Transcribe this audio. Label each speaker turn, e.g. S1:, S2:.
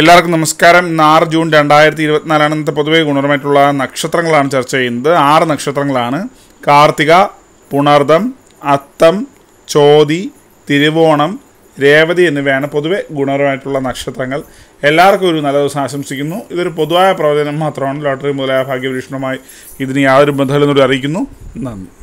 S1: എല്ലാവർക്കും നമസ്കാരം ഇന്ന് ആറ് ജൂൺ രണ്ടായിരത്തി ഇരുപത്തിനാലാണ് ഇന്നത്തെ പൊതുവെ ഗുണപരമായിട്ടുള്ള നക്ഷത്രങ്ങളാണ് ചർച്ച ചെയ്യുന്നത് ആറ് നക്ഷത്രങ്ങളാണ് കാർത്തിക പുണർദം അത്തം ചോതി തിരുവോണം രേവതി എന്നിവയാണ് പൊതുവെ ഗുണപരമായിട്ടുള്ള നക്ഷത്രങ്ങൾ എല്ലാവർക്കും ഒരു നല്ല ദിവസം ആശംസിക്കുന്നു ഇതൊരു പൊതുവായ പ്രവചനം മാത്രമാണ് ലോട്ടറി മുതലായ ഭാഗ്യപരീക്ഷണമായി ഇതിന് യാതൊരു ബന്ധമില്ലെന്നൂടെ അറിയിക്കുന്നു
S2: നന്ദി